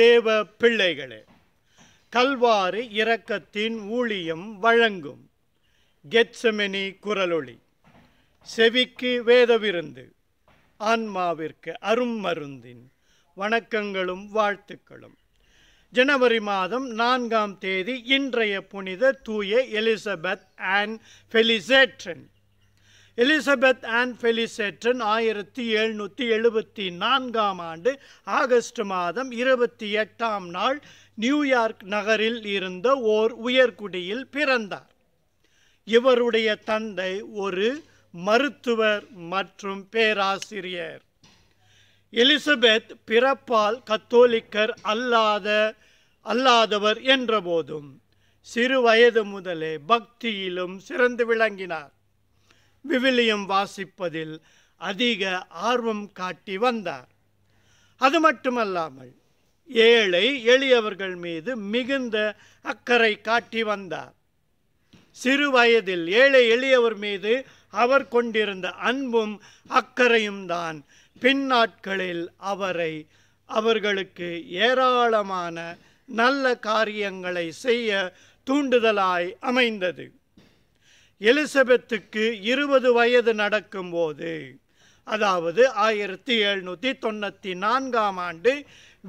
தேவ பிள்ளைகளே கல்வாறு இரக்கத்தின் ஊழியம் வழங்கும் கெட்சமெனி குரலொளி செவிக்கு வேத விருந்து ஆன்மாவிற்கு அரும் மருந்தின் வணக்கங்களும் வாழ்த்துக்களும் ஜனவரி மாதம் நான்காம் தேதி இன்றைய புனித தூய எலிசபெத் அண்ட் ஃபெலிசேட்ரன் எலிசபெத் ஆன் ஃபெலிசேட்டன் ஆயிரத்தி எழுநூற்றி எழுபத்தி நான்காம் ஆண்டு ஆகஸ்ட் மாதம் இருபத்தி எட்டாம் நாள் நியூயார்க் நகரில் இருந்த ஓர் உயர்குடியில் பிறந்தார் இவருடைய தந்தை ஒரு மருத்துவர் மற்றும் பேராசிரியர் எலிசபெத் பிறப்பால் கத்தோலிக்கர் அல்லாத அல்லாதவர் என்றபோதும் சிறு வயது முதலே பக்தியிலும் சிறந்து விளங்கினார் விவிலியம் வாசிப்பதில் அதிக ஆர்வம் காட்டி வந்தார் அது மட்டுமல்லாமல் ஏழை எளியவர்கள் மீது மிகுந்த அக்கறை காட்டி வந்தார் சிறு வயதில் ஏழை எளியவர் மீது அவர் கொண்டிருந்த அன்பும் அக்கறையும் தான் பின்னாட்களில் அவரை அவர்களுக்கு ஏராளமான நல்ல காரியங்களை செய்ய தூண்டுதலாய் அமைந்தது எலிசபெத்துக்கு இருபது வயது நடக்கும்போது அதாவது ஆயிரத்தி எழுநூற்றி தொண்ணூற்றி நான்காம் ஆண்டு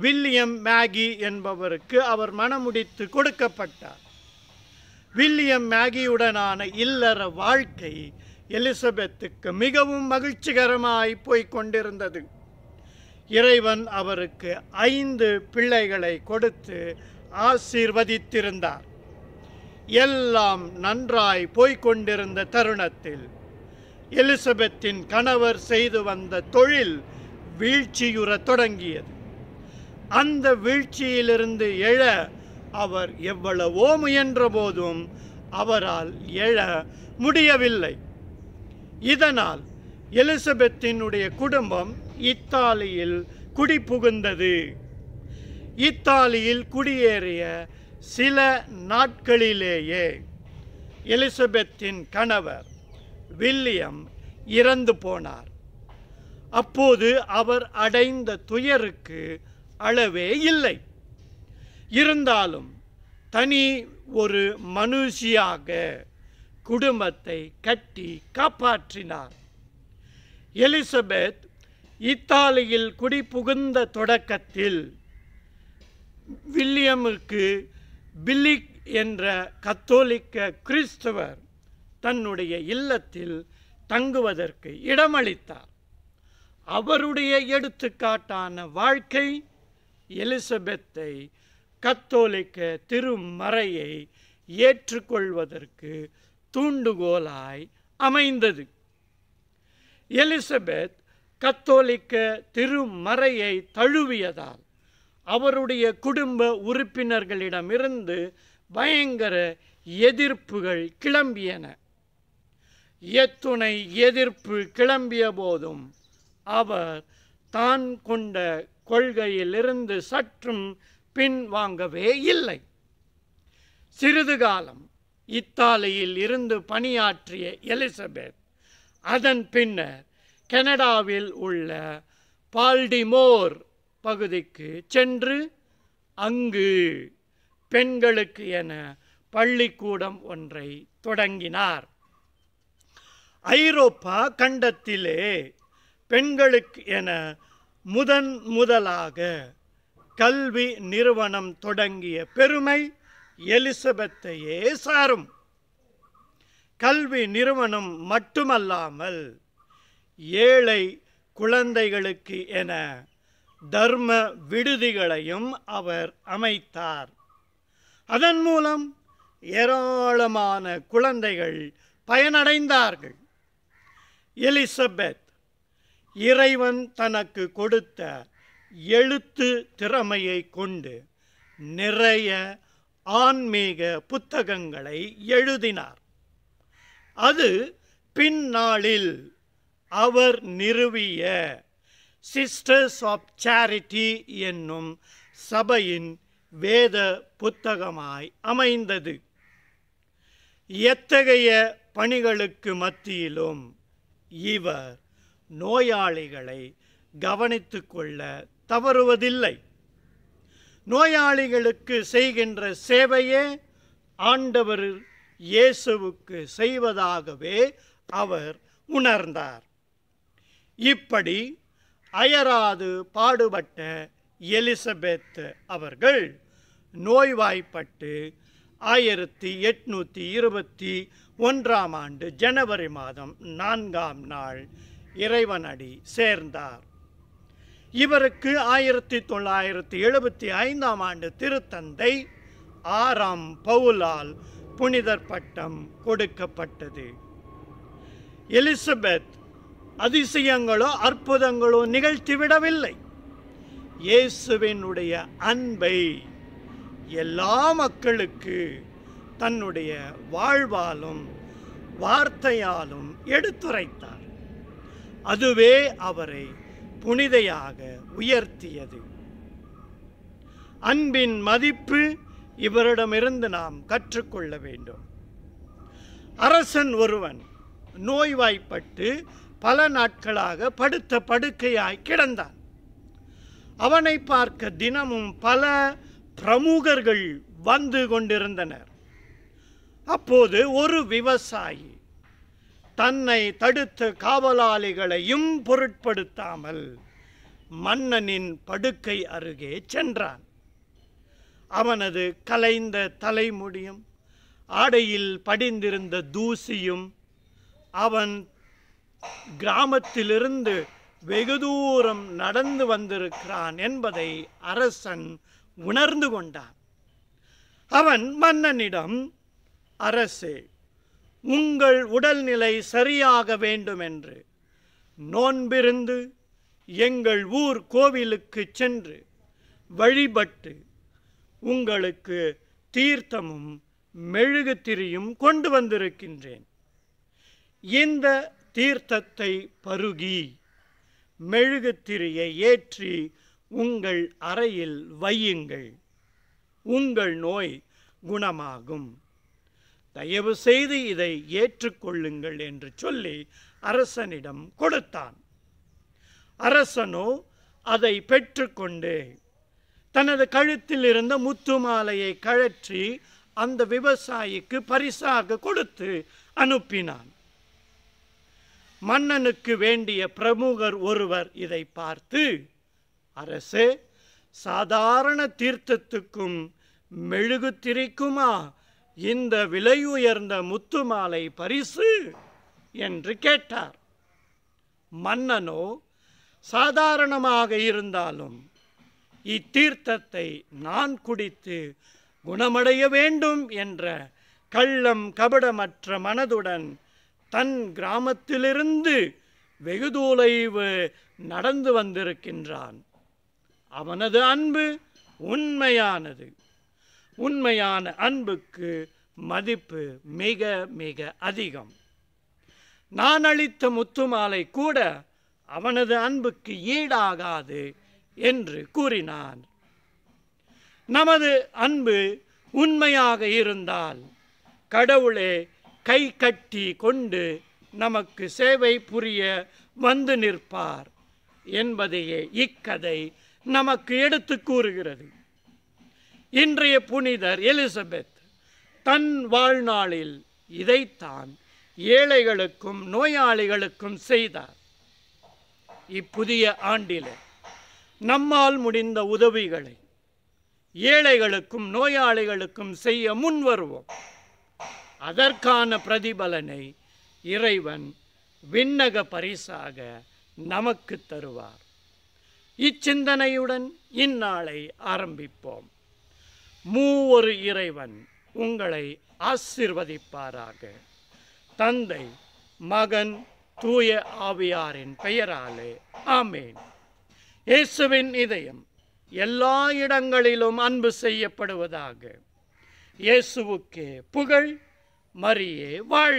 வில்லியம் மேகி என்பவருக்கு அவர் மணமுடித்து கொடுக்கப்பட்டார் வில்லியம் மேகியுடனான இல்லற வாழ்க்கை எலிசபெத்துக்கு மிகவும் மகிழ்ச்சிகரமாய் போய்க் கொண்டிருந்தது இறைவன் அவருக்கு ஐந்து பிள்ளைகளை கொடுத்து ஆசீர்வதித்திருந்தார் எல்லாம் நன்றாய் போய்கொண்டிருந்த தருணத்தில் எலிசபெத்தின் கணவர் செய்து வந்த தொழில் வீழ்ச்சியுற தொடங்கியது அந்த வீழ்ச்சியிலிருந்து எழ அவர் எவ்வளவோ முயன்ற போதும் அவரால் எழ முடியவில்லை இதனால் எலிசபெத்தினுடைய குடும்பம் இத்தாலியில் குடிபுகுந்தது இத்தாலியில் குடியேறிய சில நாட்களிலேயே எலிசபெத்தின் கணவர் வில்லியம் இறந்து போனார் அப்போது அவர் அடைந்த துயருக்கு அளவே இல்லை இருந்தாலும் தனி ஒரு மனுஷியாக குடும்பத்தை கட்டி காப்பாற்றினார் எலிசபெத் இத்தாலியில் குடிபுகுந்த தொடக்கத்தில் வில்லியமுக்கு பில்லிக் என்ற கத்தோலிக்க கிறிஸ்தவர் தன்னுடைய இல்லத்தில் தங்குவதற்கு இடமளித்தார் அவருடைய எடுத்துக்காட்டான வாழ்க்கை எலிசபெத்தை கத்தோலிக்க திருமறையை ஏற்றுக்கொள்வதற்கு தூண்டுகோலாய் அமைந்தது எலிசபெத் கத்தோலிக்க திருமறையை தழுவியதால் அவருடைய குடும்ப உறுப்பினர்களிடமிருந்து பயங்கர எதிர்ப்புகள் கிளம்பியன எத்துணை எதிர்ப்பு கிளம்பிய போதும் அவர் தான் கொண்ட கொள்கையிலிருந்து சற்றும் பின்வாங்கவே இல்லை சிறிது காலம் இத்தாலியில் இருந்து பணியாற்றிய எலிசபெத் அதன் பின்னர் கனடாவில் உள்ள பால்டிமோர் பகுதிக்கு சென்று அங்கு பெண்களுக்கு என பள்ளிக்கூடம் ஒன்றை தொடங்கினார் ஐரோப்பா கண்டத்திலே பெண்களுக்கு என முதன் முதலாக கல்வி நிறுவனம் தொடங்கிய பெருமை எலிசபெத்தையே சாரும் கல்வி நிறுவனம் மட்டுமல்லாமல் ஏழை குழந்தைகளுக்கு என தர்ம விடுதிகளையும் அவர் அமைத்தார் அதன் மூலம் ஏராளமான குழந்தைகள் பயனடைந்தார்கள் எலிசபெத் இறைவன் தனக்கு கொடுத்த எழுத்து திறமையை கொண்டு நிறைய ஆன்மீக புத்தகங்களை எழுதினார் அது பின்னாளில் அவர் நிறுவிய சிஸ்டர்ஸ் ஆஃப் சேரிட்டி என்னும் சபையின் வேத புத்தகமாய் அமைந்தது எத்தகைய பணிகளுக்கு மத்தியிலும் இவர் நோயாளிகளை கவனித்து கொள்ள தவறுவதில்லை நோயாளிகளுக்கு செய்கின்ற சேவையே ஆண்டவர் இயேசுவுக்கு செய்வதாகவே அவர் உணர்ந்தார் இப்படி அயராது பாடுபட்ட எலிசபெத் அவர்கள் நோய்வாய்ப்பட்டு ஆயிரத்தி எட்நூற்றி இருபத்தி ஒன்றாம் ஆண்டு ஜனவரி மாதம் நான்காம் நாள் இறைவனடி சேர்ந்தார் இவருக்கு ஆயிரத்தி தொள்ளாயிரத்தி எழுபத்தி ஐந்தாம் ஆண்டு திருத்தந்தை ஆறாம் பவுலால் புனிதர் பட்டம் கொடுக்கப்பட்டது எலிசபெத் அதிசயங்களோ அற்புதங்களோ நிகழ்த்திவிடவில்லை இயேசுவினுடைய அன்பை எல்லா மக்களுக்கு தன்னுடைய வாழ்வாலும் வார்த்தையாலும் எடுத்துரைத்தார் அதுவே அவரை புனிதையாக உயர்த்தியது அன்பின் மதிப்பு இவரிடமிருந்து நாம் கற்றுக்கொள்ள வேண்டும் அரசன் ஒருவன் நோய்வாய்ப்பட்டு பல நாட்களாக படுத்த படுக்கையாய் கிடந்தான் அவனை பார்க்க தினமும் பல பிரமுகர்கள் வந்து கொண்டிருந்தனர் அப்போது ஒரு விவசாயி தன்னை தடுத்த காவலாளிகளையும் பொருட்படுத்தாமல் மன்னனின் படுக்கை அருகே சென்றான் அவனது கலைந்த தலைமுடியும் ஆடையில் படிந்திருந்த தூசியும் அவன் கிராமத்திலிருந்து வெகு தூரம் நடந்து வந்திருக்கிறான் என்பதை அரசன் உணர்ந்து கொண்டான் அவன் மன்னனிடம் அரசே உங்கள் உடல்நிலை சரியாக வேண்டுமென்று நோன்பிருந்து எங்கள் ஊர் கோவிலுக்கு சென்று வழிபட்டு உங்களுக்கு தீர்த்தமும் மெழுகு திரியும் கொண்டு வந்திருக்கின்றேன் இந்த தீர்த்தத்தை பருகி மெழுகுத்திரியை ஏற்றி உங்கள் அறையில் வையுங்கள் உங்கள் நோய் குணமாகும் தயவு செய்து இதை ஏற்றுக்கொள்ளுங்கள் என்று சொல்லி அரசனிடம் கொடுத்தான் அரசனோ அதை பெற்றுக்கொண்டு தனது கழுத்தில் இருந்த முத்து மாலையை கழற்றி அந்த விவசாயிக்கு பரிசாக கொடுத்து அனுப்பினான் மன்னனுக்கு வேண்டிய பிரமுகர் ஒருவர் இதை பார்த்து அரசே சாதாரண தீர்த்தத்துக்கும் மெழுகுத்திரிக்குமா இந்த விலை உயர்ந்த முத்துமாலை பரிசு என்று கேட்டார் மன்னனோ சாதாரணமாக இருந்தாலும் இத்தீர்த்தத்தை நான் குடித்து குணமடைய வேண்டும் என்ற கள்ளம் கபடமற்ற மனதுடன் தன் கிராமத்திலிருந்து வெகு தொலைவு நடந்து வந்திருக்கின்றான் அவனது அன்பு உண்மையானது உண்மையான அன்புக்கு மதிப்பு மிக மிக அதிகம் நான் அளித்த முத்துமாலை கூட அவனது அன்புக்கு ஈடாகாது என்று கூறினான் நமது அன்பு உண்மையாக இருந்தால் கடவுளே கை கட்டி கொண்டு நமக்கு சேவை புரிய வந்து நிற்பார் என்பதையே இக்கதை நமக்கு எடுத்து கூறுகிறது இன்றைய புனிதர் எலிசபெத் தன் வாழ்நாளில் இதைத்தான் ஏழைகளுக்கும் நோயாளிகளுக்கும் செய்தார் இப்புதிய ஆண்டில் நம்மால் முடிந்த உதவிகளை ஏழைகளுக்கும் நோயாளிகளுக்கும் செய்ய முன்வருவோம் அதற்கான பிரதிபலனை இறைவன் விண்ணக பரிசாக நமக்கு தருவார் இச்சிந்தனையுடன் இந்நாளை ஆரம்பிப்போம் மூவொரு இறைவன் உங்களை ஆசிர்வதிப்பாராக தந்தை மகன் தூய ஆவியாரின் பெயராலே ஆமேன் இயேசுவின் இதயம் எல்லா இடங்களிலும் அன்பு செய்யப்படுவதாக இயேசுவுக்கே புகழ் மறியே வாழ்